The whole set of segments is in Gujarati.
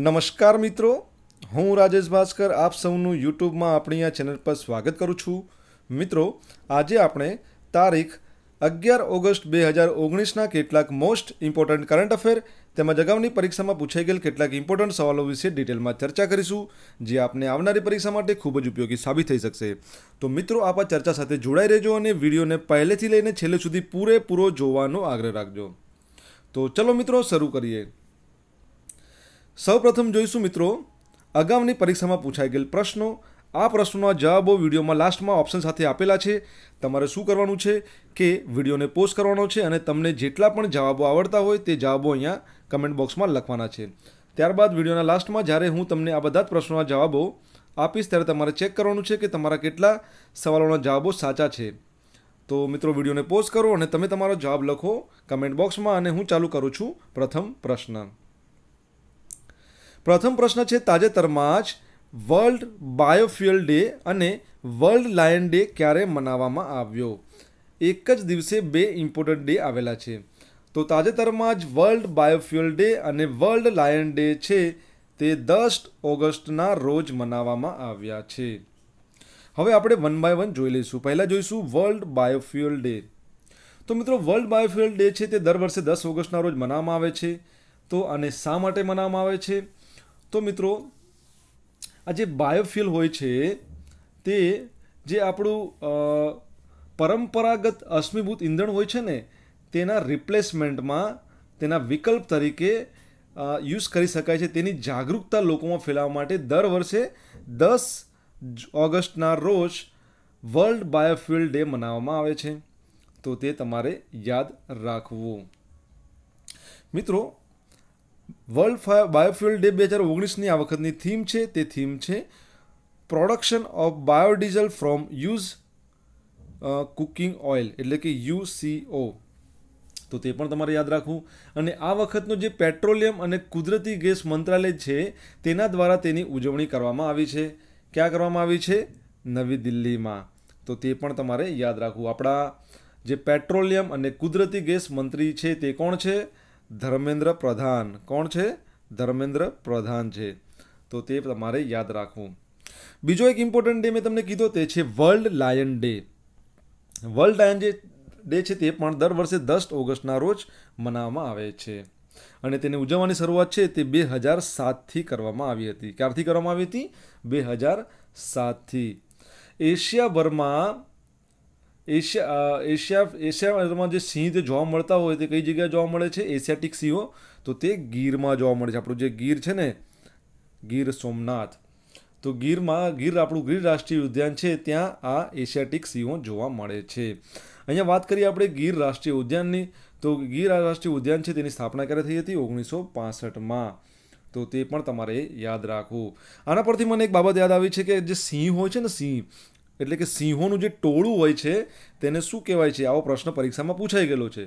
નમસ્કાર મિત્રો હું રાજેશ ભાસ્કર આપ સૌનું યુટ્યુબમાં આપણી આ ચેનલ પર સ્વાગત કરું છું મિત્રો આજે આપણે તારીખ અગિયાર ઓગસ્ટ બે હજાર ઓગણીસના કેટલાક મોસ્ટ ઇમ્પોર્ટન્ટ કરંટ અફેર તેમજ અગાઉની પરીક્ષામાં પૂછાઈ ગયેલ કેટલાક ઇમ્પોર્ટન્ટ સવાલો વિશે ડિટેલમાં ચર્ચા કરીશું જે આપને આવનારી પરીક્ષા માટે ખૂબ જ ઉપયોગી સાબિત થઈ શકશે તો મિત્રો આપ આ ચર્ચા સાથે જોડાઈ રહેજો અને વિડીયોને પહેલેથી લઈને છેલ્લે સુધી પૂરેપૂરો જોવાનો આગ્રહ રાખજો તો ચલો મિત્રો શરૂ કરીએ સૌપ્રથમ જોઈશું મિત્રો અગાઉની પરીક્ષામાં પૂછાઈ ગયેલ પ્રશ્નો આ પ્રશ્નોના જવાબો વિડીયોમાં લાસ્ટમાં ઓપ્શન સાથે આપેલા છે તમારે શું કરવાનું છે કે વિડીયોને પોસ્ટ કરવાનો છે અને તમને જેટલા પણ જવાબો આવડતા હોય તે જવાબો અહીંયા કમેન્ટ બોક્સમાં લખવાના છે ત્યારબાદ વિડીયોના લાસ્ટમાં જ્યારે હું તમને આ બધા જ પ્રશ્નોના જવાબો આપીશ ત્યારે તમારે ચેક કરવાનું છે કે તમારા કેટલા સવાલોના જવાબો સાચા છે તો મિત્રો વિડીયોને પોઝ કરો અને તમે તમારો જવાબ લખો કમેન્ટ બોક્સમાં અને હું ચાલુ કરું છું પ્રથમ પ્રશ્ન પ્રથમ પ્રશ્ન છે તાજેતરમાં જ વર્લ્ડ બાયોફ્યુઅલ ડે અને વર્લ્ડ લાયન ડે ક્યારે મનાવવામાં આવ્યો એક જ દિવસે બે ઇમ્પોર્ટન્ટ ડે આવેલા છે તો તાજેતરમાં જ વર્લ્ડ બાયોફ્યુઅલ ડે અને વર્લ્ડ લાયન ડે છે તે દસ ઓગસ્ટના રોજ મનાવવામાં આવ્યા છે હવે આપણે વન બાય વન જોઈ લઈશું પહેલાં જોઈશું વર્લ્ડ બાયોફ્યુઅલ ડે તો મિત્રો વર્લ્ડ બાયોફ્યુઅલ ડે છે તે દર વર્ષે દસ ઓગસ્ટના રોજ મનાવવામાં આવે છે તો આને શા માટે મનાવવામાં આવે છે તો મિત્રો આ જે બાયોફિલ હોય છે તે જે આપણું પરંપરાગત અશ્મિભૂત ઈંધણ હોય છે ને તેના રિપ્લેસમેન્ટમાં તેના વિકલ્પ તરીકે યુઝ કરી શકાય છે તેની જાગૃતતા લોકોમાં ફેલાવવા માટે દર વર્ષે દસ ઓગસ્ટના રોજ વર્લ્ડ બાયોફ્યુલ ડે મનાવવામાં આવે છે તો તે તમારે યાદ રાખવું મિત્રો વર્લ્ડ બાયોફ્યુઅલ ડે બે હજાર ઓગણીસની આ વખતની થીમ છે તે થીમ છે production of biodiesel from use cooking oil એટલે કે યુસીઓ તો તે પણ તમારે યાદ રાખવું અને આ વખતનો જે પેટ્રોલિયમ અને કુદરતી ગેસ મંત્રાલય છે તેના દ્વારા તેની ઉજવણી કરવામાં આવી છે ક્યાં કરવામાં આવી છે નવી દિલ્હીમાં તો તે પણ તમારે યાદ રાખવું આપણા જે પેટ્રોલિયમ અને કુદરતી ગેસ મંત્રી છે તે કોણ છે ધર્મેન્દ્ર પ્રધાન કોણ છે ધર્મેન્દ્ર પ્રધાન છે તો તે તમારે યાદ રાખવું બીજો એક ઇમ્પોર્ટન્ટ ડે મેં તમને કીધો તે છે world lion day world lion જે ડે છે તે પણ દર વર્ષે દસ ઓગસ્ટના રોજ મનાવવામાં આવે છે અને તેને ઉજવવાની શરૂઆત છે તે બે હજાર સાતથી કરવામાં આવી હતી ક્યારથી કરવામાં આવી હતી બે હજાર સાતથી એશિયાભરમાં એશિયા એશિયા એશિયામાં જે સિંહ જે જોવા મળતા હોય તે કઈ જગ્યાએ જોવા મળે છે એશિયાટિક સિંહો તો તે ગીરમાં જોવા મળે છે આપણું જે ગીર છે ને ગીર સોમનાથ તો ગીરમાં ગીર આપણું ગીર રાષ્ટ્રીય ઉદ્યાન છે ત્યાં આ એશિયાટિક સિંહો જોવા મળે છે અહીંયા વાત કરીએ આપણે ગીર રાષ્ટ્રીય ઉદ્યાનની તો ગીર રાષ્ટ્રીય ઉદ્યાન છે તેની સ્થાપના ક્યારે થઈ હતી ઓગણીસો પાસઠમાં તો તે પણ તમારે યાદ રાખવું આના પરથી મને એક બાબત યાદ આવી છે કે જે સિંહ હોય છે ને સિંહ એટલે કે સિંહોનું જે ટોળું હોય છે તેને શું કહેવાય છે આવો પ્રશ્ન પરીક્ષામાં પૂછાઈ ગયેલો છે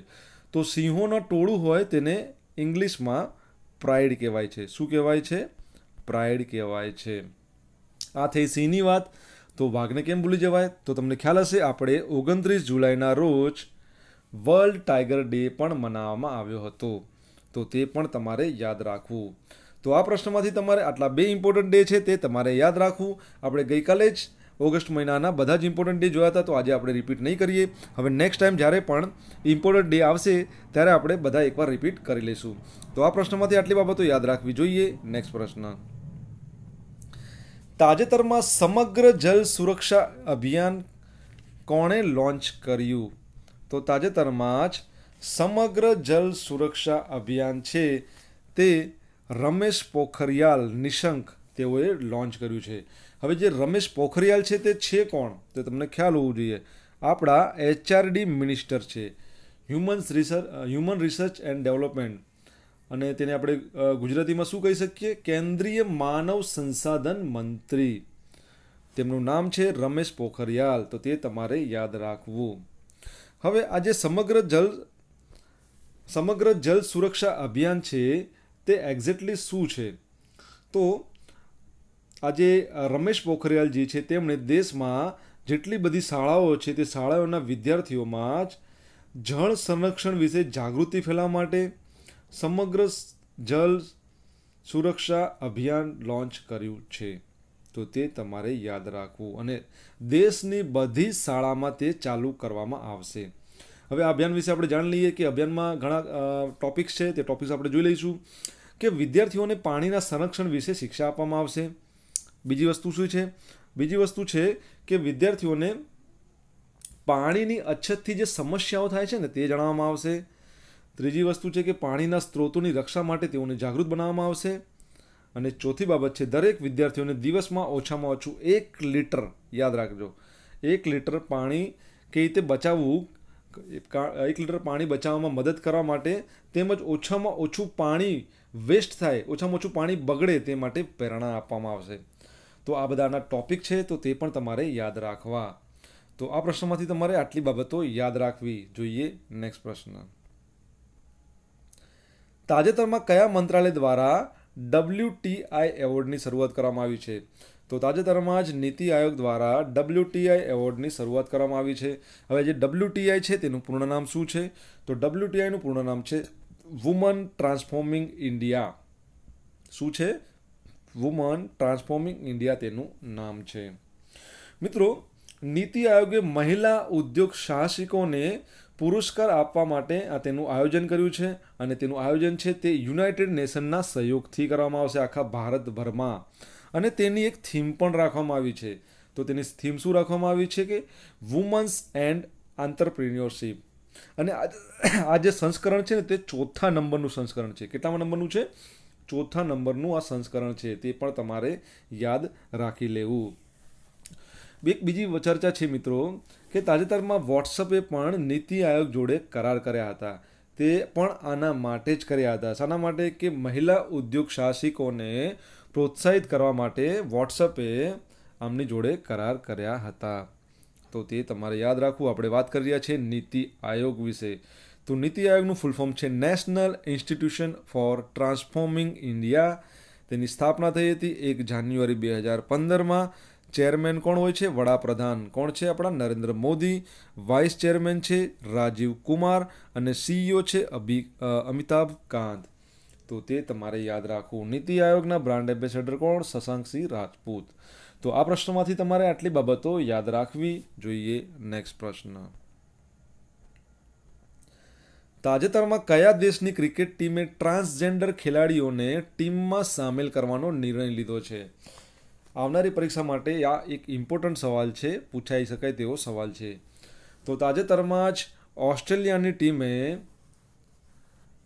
તો સિંહોનું ટોળું હોય તેને ઇંગ્લિશમાં પ્રાઇડ કહેવાય છે શું કહેવાય છે પ્રાઇડ કહેવાય છે આ થઈ સિંહની વાત તો વાઘને કેમ ભૂલી જવાય તો તમને ખ્યાલ હશે આપણે ઓગણત્રીસ જુલાઈના રોજ વર્લ્ડ ટાઈગર ડે પણ મનાવવામાં આવ્યો હતો તો તે પણ તમારે યાદ રાખવું તો આ પ્રશ્નમાંથી તમારે આટલા બે ઇમ્પોર્ટન્ટ ડે છે તે તમારે યાદ રાખવું આપણે ગઈકાલે જ ઓગસ્ટ મહિનાના બધા જ ઇમ્પોર્ટન્ટ ડે જોયા હતા તો આજે આપણે રિપીટ નહીં કરીએ હવે નેક્સ્ટ ટાઈમ જ્યારે પણ ઇમ્પોર્ટન્ટ ડે આવશે ત્યારે આપણે બધા એકવાર રિપીટ કરી લઈશું તો આ પ્રશ્નમાંથી આટલી બાબતો યાદ રાખવી જોઈએ નેક્સ્ટ પ્રશ્ન તાજેતરમાં સમગ્ર જલ સુરક્ષા અભિયાન કોણે લોન્ચ કર્યું તો તાજેતરમાં જ સમગ્ર જલ સુરક્ષા અભિયાન છે તે રમેશ પોખરિયાલ નિશંક તેઓએ લોન્ચ કર્યું છે હવે જે રમેશ પોખરિયાલ છે તે છે કોણ તે તમને ખ્યાલ હોવું જોઈએ આપણા એચઆરડી મિનિસ્ટર છે humans research human research and development અને તેને આપણે ગુજરાતીમાં શું કહી શકીએ કેન્દ્રીય માનવ સંસાધન મંત્રી તેમનું નામ છે રમેશ પોખરિયાલ તો તે તમારે યાદ રાખવું હવે આજે સમગ્ર જલ સમગ્ર જલ સુરક્ષા અભિયાન છે તે એક્ઝેક્ટલી શું છે તો આજે રમેશ પોખરિયાલ જે છે તેમણે દેશમાં જેટલી બધી શાળાઓ છે તે શાળાઓના વિદ્યાર્થીઓમાં જ જળ સંરક્ષણ વિશે જાગૃતિ ફેલાવવા માટે સમગ્ર જલ સુરક્ષા અભિયાન લોન્ચ કર્યું છે તો તે તમારે યાદ રાખવું અને દેશની બધી શાળામાં તે ચાલુ કરવામાં આવશે હવે અભિયાન વિશે આપણે જાણી લઈએ કે અભિયાનમાં ઘણા ટોપિક્સ છે તે ટોપિક્સ આપણે જોઈ લઈશું કે વિદ્યાર્થીઓને પાણીના સંરક્ષણ વિશે શિક્ષા આપવામાં આવશે બીજી વસ્તુ શું છે બીજી વસ્તુ છે કે વિદ્યાર્થીઓને પાણીની અછતથી જે સમસ્યાઓ થાય છે ને તે જણાવવામાં આવશે ત્રીજી વસ્તુ છે કે પાણીના સ્ત્રોતોની રક્ષા માટે તેઓને જાગૃત બનાવવામાં આવશે અને ચોથી બાબત છે દરેક વિદ્યાર્થીઓને દિવસમાં ઓછામાં ઓછું એક લીટર યાદ રાખજો એક લીટર પાણી કેવી રીતે બચાવવું એક લીટર પાણી બચાવવામાં મદદ કરવા માટે તેમજ ઓછામાં ઓછું પાણી વેસ્ટ થાય ઓછામાં ઓછું પાણી બગડે તે માટે પ્રેરણા આપવામાં આવશે તો આ બધાના ટોપિક છે તો તે પણ તમારે યાદ રાખવા તો આ પ્રશ્નમાંથી તમારે આટલી બાબતો યાદ રાખવી જોઈએ નેક્સ્ટ પ્રશ્ન તાજેતરમાં કયા મંત્રાલય દ્વારા ડબલ્યુટીઆઈ એવોર્ડની શરૂઆત કરવામાં આવી છે તો તાજેતરમાં જ નીતિ આયોગ દ્વારા ડબલ્યુટીઆઈ એવોર્ડની શરૂઆત કરવામાં આવી છે હવે જે ડબલ્યુટીઆઈ છે તેનું પૂર્ણ નામ શું છે તો ડબલ્યુટીઆઈનું પૂર્ણ નામ છે વુમન ટ્રાન્સફોર્મિંગ ઇન્ડિયા શું છે વુમન ટ્રાન્સફોર્મિંગ ઇન્ડિયા તેનું નામ છે મિત્રો નીતિ આયોગે મહિલા ઉદ્યોગ સાહસિકોને પુરસ્કાર આપવા માટે આ તેનું આયોજન કર્યું છે અને તેનું આયોજન છે તે યુનાઇટેડ નેશનના સહયોગથી કરવામાં આવશે આખા ભારતભરમાં અને તેની એક થીમ પણ રાખવામાં આવી છે તો તેની થીમ શું રાખવામાં આવી છે કે વુમન્સ એન્ડ આંતરપ્રિન્યોરશિપ અને આ જે સંસ્કરણ છે ને તે ચોથા નંબરનું સંસ્કરણ છે કેટલામાં નંબરનું છે ચોથા નંબરનું આ સંસ્કરણ છે તે પણ તમારે યાદ રાખી લેવું એક બીજી ચર્ચા છે મિત્રો કે તાજેતરમાં વોટ્સઅપે પણ નીતિ આયોગ જોડે કરાર કર્યા હતા તે પણ આના માટે જ કર્યા હતા શાના માટે કે મહિલા ઉદ્યોગ સાહસિકોને પ્રોત્સાહિત કરવા માટે વોટ્સઅપે આમની જોડે કરાર કર્યા હતા તો તે તમારે યાદ રાખવું આપણે વાત કરી રહ્યા છીએ નીતિ આયોગ વિશે તો નીતિ આયોગનું ફૂલ ફોર્મ છે national institution for transforming India તેની સ્થાપના થઈ હતી એક જાન્યુઆરી બે હજાર પંદરમાં ચેરમેન કોણ હોય છે વડાપ્રધાન કોણ છે આપણા નરેન્દ્ર મોદી વાઇસ ચેરમેન છે રાજીવ કુમાર અને સીઈઓ e છે અભિ અમિતાભ કાંત તો તે તમારે યાદ રાખવું નીતિ આયોગના બ્રાન્ડ એમ્બેસેડર કોણ સિંહ રાજપૂત તો આ પ્રશ્નમાંથી તમારે આટલી બાબતો યાદ રાખવી જોઈએ નેક્સ્ટ પ્રશ્ન તાજેતરમાં કયા દેશની ક્રિકેટ ટીમે ટ્રાન્સજેન્ડર ખેલાડીઓને ટીમમાં સામેલ કરવાનો નિર્ણય લીધો છે આવનારી પરીક્ષા માટે આ એક ઇમ્પોર્ટન્ટ સવાલ છે પૂછાઈ શકાય તેવો સવાલ છે તો તાજેતરમાં જ ઓસ્ટ્રેલિયાની ટીમે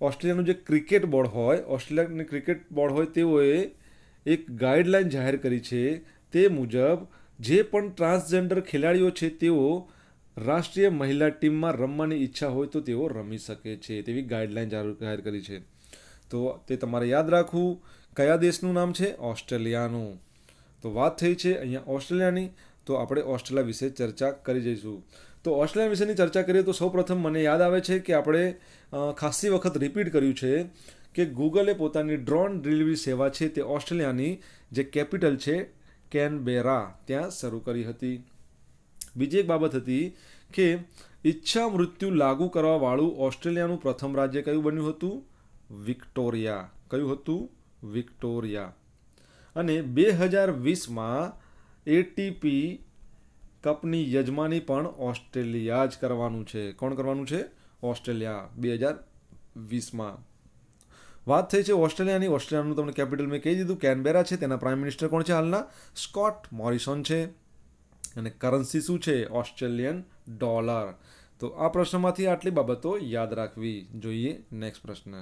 ઓસ્ટ્રેલિયાનું જે ક્રિકેટ બોર્ડ હોય ઓસ્ટ્રેલિયાની ક્રિકેટ બોર્ડ હોય તેઓએ એક ગાઈડલાઈન જાહેર કરી છે તે મુજબ જે પણ ટ્રાન્સજેન્ડર ખેલાડીઓ છે તેઓ રાષ્ટ્રીય મહિલા ટીમમાં રમવાની ઈચ્છા હોય તો તેઓ રમી શકે છે તેવી ગાઈડલાઇન જાહેર કરી છે તો તે તમારે યાદ રાખવું કયા દેશનું નામ છે ઓસ્ટ્રેલિયાનું તો વાત થઈ છે અહીંયા ઓસ્ટ્રેલિયાની તો આપણે ઓસ્ટ્રેલિયા વિશે ચર્ચા કરી જઈશું તો ઓસ્ટ્રેલિયા વિશેની ચર્ચા કરીએ તો સૌપ્રથમ મને યાદ આવે છે કે આપણે ખાસી વખત રિપીટ કર્યું છે કે ગૂગલે પોતાની ડ્રોન ડિલિવરી સેવા છે તે ઓસ્ટ્રેલિયાની જે કેપિટલ છે કેનબેરા ત્યાં શરૂ કરી હતી બીજી એક બાબત હતી કે ઈચ્છા મૃત્યુ લાગુ કરવાવાળું ઓસ્ટ્રેલિયાનું પ્રથમ રાજ્ય કયું બન્યું હતું વિક્ટોરિયા કયું હતું વિક્ટોરિયા અને બે હજાર વીસમાં એટીપી કપની યજમાની પણ ઓસ્ટ્રેલિયા જ કરવાનું છે કોણ કરવાનું છે ઓસ્ટ્રેલિયા બે હજાર વીસમાં વાત થઈ છે ઓસ્ટ્રેલિયાની ઓસ્ટ્રેલિયાનું તમને કેપિટલ મેં કહી દીધું કેનબેરા છે તેના પ્રાઇમ મિનિસ્ટર કોણ છે હાલના સ્કોટ મોરિસન છે અને કરન્સી શું છે ઓસ્ટ્રેલિયન ડોલર તો આ પ્રશ્નમાંથી આટલી બાબતો યાદ રાખવી જોઈએ નેક્સ્ટ પ્રશ્ન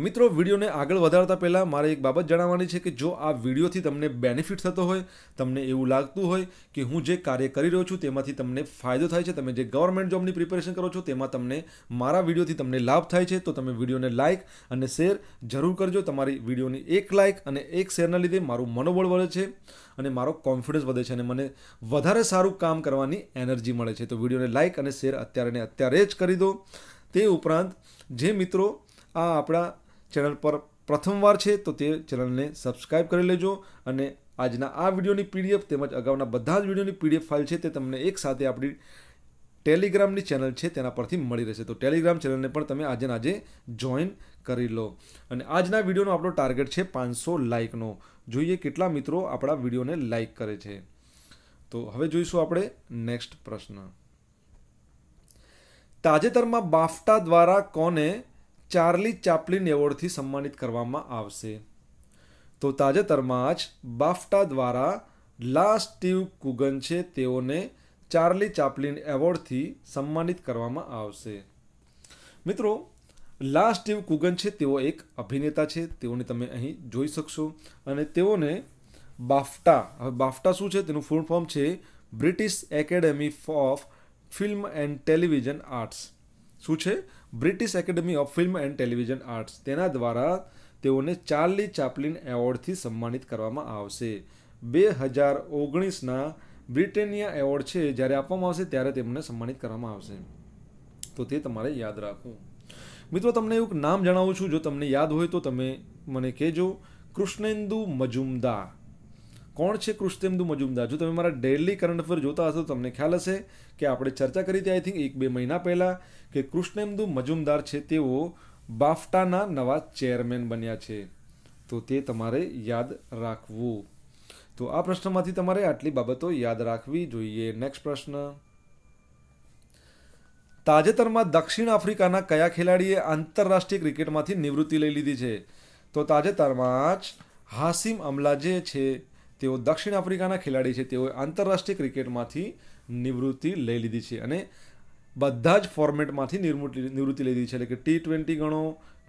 મિત્રો વિડીયોને આગળ વધારતા પહેલાં મારે એક બાબત જણાવવાની છે કે જો આ વિડીયોથી તમને બેનિફિટ થતો હોય તમને એવું લાગતું હોય કે હું જે કાર્ય કરી રહ્યો છું તેમાંથી તમને ફાયદો થાય છે તમે જે ગવર્મેન્ટ જોબની પ્રિપેરેશન કરો છો તેમાં તમને મારા વિડીયોથી તમને લાભ થાય છે તો તમે વિડીયોને લાઇક અને શેર જરૂર કરજો તમારી વિડીયોની એક લાઇક અને એક શેરના લીધે મારું મનોબળ વધે છે અને મારો કોન્ફિડન્સ વધે છે અને મને વધારે સારું કામ કરવાની એનર્જી મળે છે તો વિડીયોને લાઇક અને શેર અત્યારે અત્યારે જ કરી દો તે ઉપરાંત જે મિત્રો આ આપણા ચેનલ પર પ્રથમવાર છે તો તે ચેનલને સબસ્ક્રાઈબ કરી લેજો અને આજના આ વિડીયોની પીડીએફ તેમજ અગાઉના બધા જ વિડીયોની પીડીએફ ફાઇલ છે તે તમને એક સાથે આપણી ટેલિગ્રામની ચેનલ છે તેના પરથી મળી રહેશે તો ટેલિગ્રામ ચેનલને પણ તમે આજે આજે જોઈન કરી લો અને આજના વિડીયોનો આપણો ટાર્ગેટ છે પાંચસો લાઇકનો જોઈએ કેટલા મિત્રો આપણા વિડીયોને લાઇક કરે છે તો હવે જોઈશું આપણે નેક્સ્ટ પ્રશ્ન તાજેતરમાં બાફટા દ્વારા કોને ચાર્લી ચાપલિન એવોર્ડથી સન્માનિત કરવામાં આવશે તો તાજેતરમાં જ બાફટા દ્વારા લાસ્ટ ટીવ કુગન છે તેઓને ચાર્લી ચાપલિન એવોર્ડથી સન્માનિત કરવામાં આવશે મિત્રો લાસ્ટ ટીવ કુગન છે તેઓ એક અભિનેતા છે તેઓને તમે અહીં જોઈ શકશો અને તેઓને બાફટા હવે બાફટા શું છે તેનું ફૂલ ફોર્મ છે British academy of film and television arts શું છે British academy of film and television arts તેના દ્વારા તેઓને ચાર્લી ચાપલિન એવોર્ડથી સન્માનિત કરવામાં આવશે બે હજાર ઓગણીસના બ્રિટેનિયા એવોર્ડ છે જ્યારે આપવામાં આવશે ત્યારે તેમને સન્માનિત કરવામાં આવશે તો તે તમારે યાદ રાખવું મિત્રો તમને એવું નામ જણાવું છું જો તમને યાદ હોય તો તમે મને કહેજો કૃષ્ણેન્દુ મજુમદાર કોણ છે કૃષ્ણેન્દુ મજુમદાર જો તમે મારા ડેલી કરંટ અફેર જોતા હશો તો તમને ખ્યાલ હશે કે આપણે ચર્ચા કરી હતી આઈ થિંક એક બે મહિના પહેલાં કે કૃષ્ણેમદુ મજુમદાર છે તેઓ બાફટાના નવા ચેરમેન બન્યા છે તો તે તમારે યાદ રાખવું તો આ પ્રશ્નમાંથી તમારે આટલી બાબતો યાદ રાખવી જોઈએ નેક્સ્ટ પ્રશ્ન તાજેતરમાં દક્ષિણ આફ્રિકાના કયા ખેલાડીએ આંતરરાષ્ટ્રીય ક્રિકેટમાંથી નિવૃત્તિ લઈ લીધી છે તો તાજેતરમાં જ હાસિમ અમલા જે છે તેઓ દક્ષિણ આફ્રિકાના ખેલાડી છે તેઓએ આંતરરાષ્ટ્રીય ક્રિકેટમાંથી નિવૃત્તિ લઈ લીધી છે અને બધા જ ફોર્મેટમાંથી નિવૃત્તિ નિવૃત્તિ લઈ લીધી છે એટલે કે ટી ટ્વેન્ટી ગણો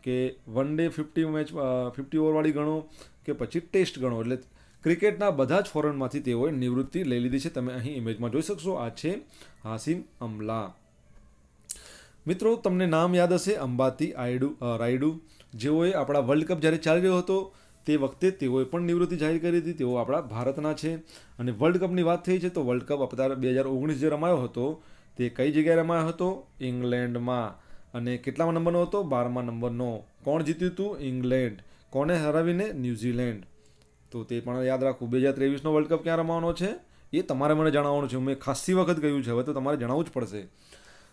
કે one day fifty match fifty ઓવરવાળી ગણો કે પછી ટેસ્ટ ગણો એટલે ક્રિકેટના બધા જ ફોરનમાંથી તેઓએ નિવૃત્તિ લઈ લીધી છે તમે અહીં ઇમેજમાં જોઈ શકશો આ છે હાસિમ અમલા મિત્રો તમને નામ યાદ હશે અંબાતી આયડુ રાયડુ જેઓએ આપણા વર્લ્ડ કપ જ્યારે ચાલી રહ્યો હતો તે વખતે તેઓએ પણ નિવૃત્તિ જાહેર કરી હતી તેઓ આપણા ભારતના છે અને વર્લ્ડ કપની વાત થઈ છે તો વર્લ્ડ કપ અત્યારે બે હજાર ઓગણીસ જે રમાયો હતો તે કઈ જગ્યાએ રમાયો હતો ઇંગ્લેન્ડમાં અને કેટલામાં નંબરનો હતો બારમા નંબરનો કોણ જીત્યું હતું ઇંગ્લેન્ડ કોને હરાવીને ન્યૂઝીલેન્ડ તો તે પણ યાદ રાખવું બે હજાર ત્રેવીસનો વર્લ્ડ કપ ક્યાં રમવાનો છે એ તમારે મને જણાવવાનું છે મેં ખાસ્સી વખત કહ્યું છે હવે તો તમારે જણાવવું જ પડશે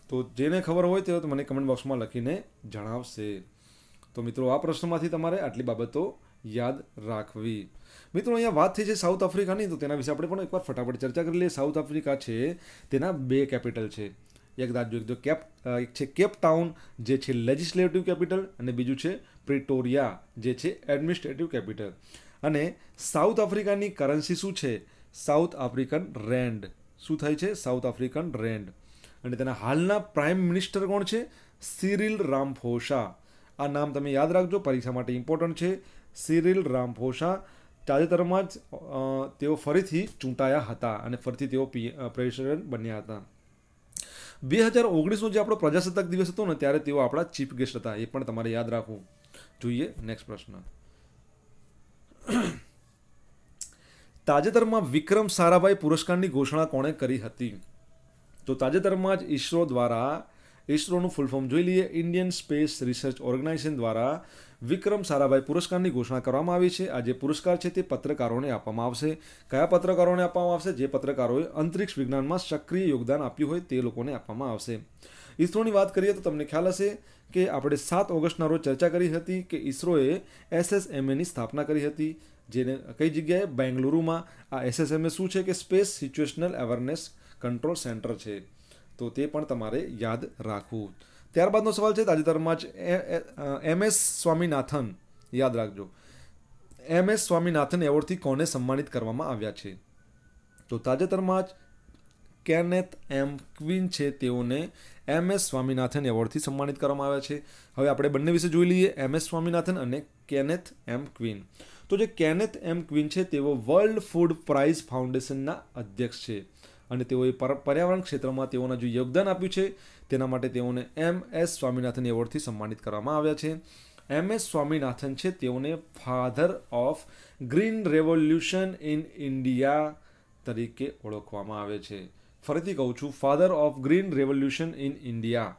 તો જેને ખબર હોય તે મને કમેન્ટ બોક્સમાં લખીને જણાવશે તો મિત્રો આ પ્રશ્નમાંથી તમારે આટલી બાબતો યાદ રાખવી મિત્રો અહીંયા વાત થઈ છે સાઉથ આફ્રિકાની તો તેના વિશે આપણે પણ એકવાર ફટાફટ ચર્ચા કરી લઈએ સાઉથ આફ્રિકા છે તેના બે કેપિટલ છે એક રાજ્ય જો કેપ એક છે કેપ ટાઉન જે છે લેજિસ્લેટિવ કેપિટલ અને બીજું છે પ્રિટોરિયા જે છે એડમિનિસ્ટ્રેટિવ કેપિટલ અને સાઉથ આફ્રિકાની કરન્સી શું છે સાઉથ આફ્રિકન રેન્ડ શું થાય છે સાઉથ આફ્રિકન રેન્ડ અને તેના હાલના પ્રાઇમ મિનિસ્ટર કોણ છે સિરિલ રામફોસા આ નામ તમે યાદ રાખજો પરીક્ષા માટે ઇમ્પોર્ટન્ટ છે સિરિલ રામફોસા તાજેતરમાં જ તેઓ ફરીથી ચૂંટાયા હતા અને ફરીથી તેઓ પ્રેસિડેન્ટ બન્યા હતા બે હજાર ઓગણીસનો જે આપણો પ્રજાસત્તાક દિવસ હતો ને ત્યારે તેઓ આપણા ચીફ ગેસ્ટ હતા એ પણ તમારે યાદ રાખવું જોઈએ નેક્સ્ટ પ્રશ્ન તાજેતરમાં વિક્રમ સારાભાઈ પુરસ્કારની ઘોષણા કોણે કરી હતી તો તાજેતરમાં જ ઈસરો દ્વારા ઇસરોનું ફૂલ ફોર્મ જોઈ લઈએ ઇન્ડિયન સ્પેસ રિસર્ચ ઓર્ગેનાઇઝેશન દ્વારા વિક્રમ સારાભાઈ પુરસ્કારની ઘોષણા કરવામાં આવી છે આ જે પુરસ્કાર છે તે પત્રકારોને આપવામાં આવશે કયા પત્રકારોને આપવામાં આવશે જે પત્રકારોએ અંતરિક્ષ વિજ્ઞાનમાં સક્રિય યોગદાન આપ્યું હોય તે લોકોને આપવામાં આવશે ઇસરોની વાત કરીએ તો તમને ખ્યાલ હશે કે આપણે સાત ઓગસ્ટના રોજ ચર્ચા કરી હતી કે ઇસરોએ એસએસએમએની સ્થાપના કરી હતી જેને કઈ જગ્યાએ બેંગલુરુમાં આ એસએસએમએ શું છે કે space situational awareness control centre છે તો તે પણ તમારે યાદ રાખવું ત્યારબાદનો સવાલ છે તાજેતરમાં જ એમ એસ સ્વામિનાથન યાદ રાખજો એમ એસ સ્વામિનાથન એવોર્ડથી કોને સન્માનિત કરવામાં આવ્યા છે તો તાજેતરમાં જ કેનેથ એમ ક્વિન છે તેઓને એમ એસ સ્વામિનાથન એવોર્ડથી સન્માનિત કરવામાં આવ્યા છે હવે આપણે બંને વિશે જોઈ લઈએ એમ એસ સ્વામિનાથન અને કેનેથ એમ ક્વિન તો જે કેનેથ એમ ક્વિન છે તેઓ વર્લ્ડ ફૂડ પ્રાઇઝ ફાઉન્ડેશનના અધ્યક્ષ છે અને તેઓએ પર્યાવરણ ક્ષેત્રમાં તેઓના જે યોગદાન આપ્યું છે તેના માટે તેઓને એમ એસ સ્વામિનાથન એવોર્ડથી સન્માનિત કરવામાં આવ્યા છે એમ એસ સ્વામિનાથન છે તેઓને father of green revolution in India તરીકે ઓળખવામાં આવે છે ફરીથી કહું છું father of green revolution in India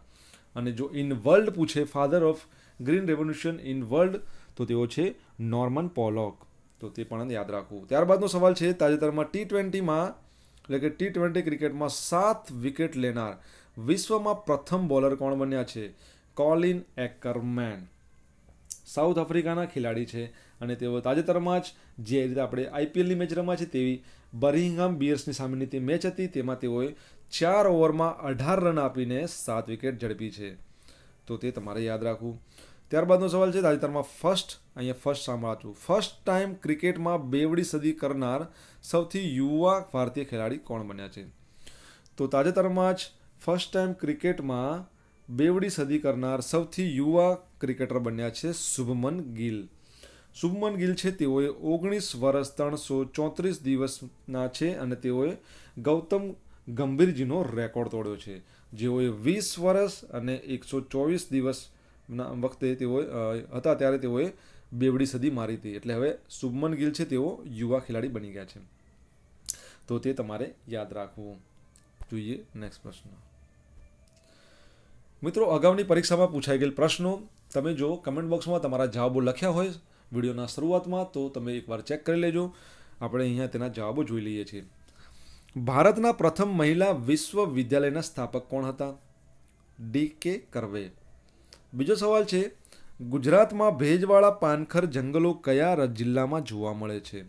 અને જો ઇન વર્લ્ડ પૂછે father of green revolution in world તો તેઓ છે નોર્મન પોલોક તો તે પણ યાદ રાખવું ત્યારબાદનો સવાલ છે તાજેતરમાં ટી ટ્વેન્ટીમાં એટલે કે ટી ટ્વેન્ટી ક્રિકેટમાં સાત વિકેટ લેનાર વિશ્વમાં પ્રથમ બોલર કોણ બન્યા છે કોલિન એકરમેન સાઉથ આફ્રિકાના ખેલાડી છે અને તેઓ તાજેતરમાં જ જે રીતે આપણે આઈપીએલની મેચ રમા છે તેવી બરિંગહામ બિયર્સની સામેની તે મેચ હતી તેમાં તેઓએ ચાર ઓવરમાં અઢાર રન આપીને સાત વિકેટ ઝડપી છે તો તે તમારે યાદ રાખવું ત્યારબાદનો સવાલ છે તાજેતરમાં ફર્સ્ટ અહીંયા ફર્સ્ટ સાંભળાતું ફર્સ્ટ ટાઈમ ક્રિકેટમાં બેવડી સદી કરનાર સૌથી યુવા ભારતીય ખેલાડી કોણ બન્યા છે તો તાજેતરમાં જ ફર્સ્ટ ટાઈમ ક્રિકેટમાં બેવડી સદી કરનાર સૌથી યુવા ક્રિકેટર બન્યા છે શુભમન ગિલ શુભમન ગિલ છે તેઓએ ઓગણીસ વર્ષ ત્રણસો ચોત્રીસ દિવસના છે અને તેઓએ ગૌતમ ગંભીરજીનો રેકોર્ડ તોડ્યો છે જેઓએ વીસ વર્ષ અને એકસો ચોવીસ દિવસ વખતે તેઓ હતા ત્યારે તેઓએ બેવડી સદી મારી હતી એટલે હવે શુભમન ગિલ છે તેઓ યુવા ખેલાડી બની ગયા છે તો તે તમારે યાદ રાખવું જોઈએ નેક્સ્ટ પ્રશ્ન મિત્રો અગાઉની પરીક્ષામાં પૂછાઈ ગયેલ પ્રશ્નો તમે જો કમેન્ટ બોક્સમાં તમારા જવાબો લખ્યા હોય વિડીયોના શરૂઆતમાં તો તમે એકવાર ચેક કરી લેજો આપણે અહીંયા તેના જવાબો જોઈ લઈએ છીએ ભારતના પ્રથમ મહિલા વિશ્વવિદ્યાલયના સ્થાપક કોણ હતા ડી કે કરવે બીજો સવાલ છે ગુજરાતમાં ભેજવાળા પાનખર જંગલો કયા જિલ્લામાં જોવા મળે છે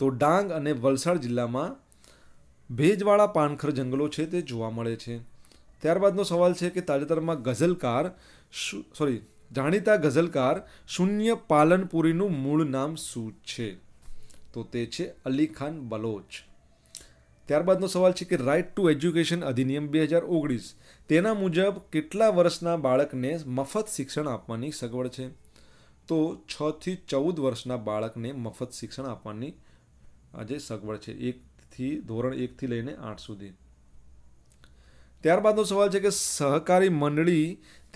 તો ડાંગ અને વલસાડ જિલ્લામાં ભેજવાળા પાનખર જંગલો છે તે જોવા મળે છે ત્યારબાદનો સવાલ છે કે તાજેતરમાં ગઝલકાર સોરી જાણીતા ગઝલકાર શૂન્ય પાલનપુરીનું મૂળ નામ શું છે તો તે છે અલી ખાન બલોચ ત્યારબાદનો સવાલ છે કે રાઇટ ટુ એજ્યુકેશન અધિનિયમ બે હજાર ઓગણીસ તેના મુજબ કેટલા વર્ષના બાળકને મફત શિક્ષણ આપવાની સગવડ છે તો છથી ચૌદ વર્ષના બાળકને મફત શિક્ષણ આપવાની આજે સગવડ છે એકથી ધોરણ એકથી લઈને આઠ સુધી ત્યારબાદનો સવાલ છે કે સહકારી મંડળી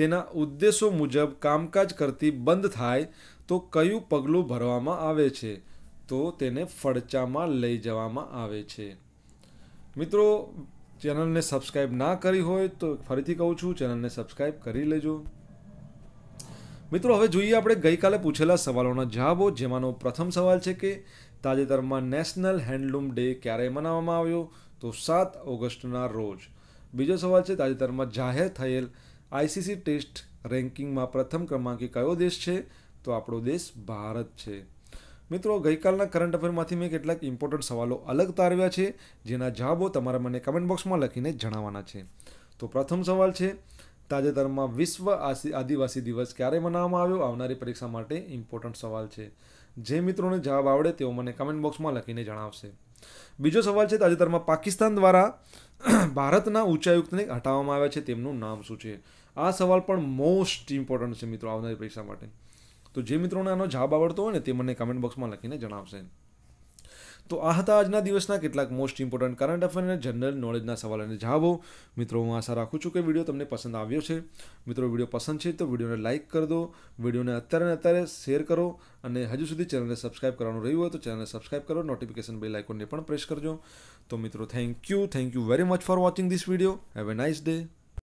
તેના ઉદ્દેશો મુજબ કામકાજ કરતી બંધ થાય તો કયું પગલું ભરવામાં આવે છે તો તેને ફડચામાં લઈ જવામાં આવે છે મિત્રો ચેનલને સબસ્ક્રાઈબ ના કરી હોય તો ફરીથી કહું છું ચેનલને સબસ્ક્રાઈબ કરી લેજો મિત્રો હવે જોઈએ આપણે ગઈકાલે પૂછેલા સવાલોના જવાબો જેમાંનો પ્રથમ સવાલ છે કે તાજેતરમાં નેશનલ હેન્ડલૂમ ડે ક્યારે મનાવવામાં આવ્યો તો સાત ઓગસ્ટના રોજ બીજો સવાલ છે તાજેતરમાં જાહેર થયેલ આઈસીસી ટેસ્ટ રેન્કિંગમાં પ્રથમ ક્રમાંકે કયો દેશ છે તો આપણો દેશ ભારત છે મિત્રો ગઈકાલના કરંટ અફેરમાંથી મેં કેટલાક ઇમ્પોર્ટન્ટ સવાલો અલગ તારવ્યા છે જેના જવાબો તમારા મને કમેન્ટ બોક્સમાં લખીને જણાવવાના છે તો પ્રથમ સવાલ છે તાજેતરમાં વિશ્વ આદિવાસી દિવસ ક્યારે મનાવવામાં આવ્યો આવનારી પરીક્ષા માટે ઇમ્પોર્ટન્ટ સવાલ છે જે મિત્રોને જવાબ આવડે તેઓ મને કમેન્ટ બોક્સમાં લખીને જણાવશે બીજો સવાલ છે તાજેતરમાં પાકિસ્તાન દ્વારા ભારતના ઉચ્ચાયુક્તને હટાવવામાં આવ્યા છે તેમનું નામ શું છે આ સવાલ પણ મોસ્ટ ઇમ્પોર્ટન્ટ છે મિત્રો આવનારી પરીક્ષા માટે તો જે મિત્રોને આનો જવાબ આવડતો હોય ને તે મને કમેન્ટ બોક્સમાં લખીને જણાવશે તો આ હતા આજના દિવસના કેટલાક મોસ્ટ ઇમ્પોર્ટન્ટ કરંટ અફેર અને જનરલ નોલેજના સવાલ અને જવાબો મિત્રો હું આશા રાખું છું કે વિડીયો તમને પસંદ આવ્યો છે મિત્રો વિડીયો પસંદ છે તો વિડીયોને લાઇક કરી દો વિડીયોને અત્યારે ને અત્યારે શેર કરો અને હજુ સુધી ચેનલને સબસ્ક્રાઇબ કરવાનું રહ્યું હોય તો ચેનલને સબસ્ક્રાઇબ કરો નોટિફિકેશન બેલ આઇકોનને પણ પ્રેસ કરજો તો મિત્રો thank you thank you very much for watching this video have a nice day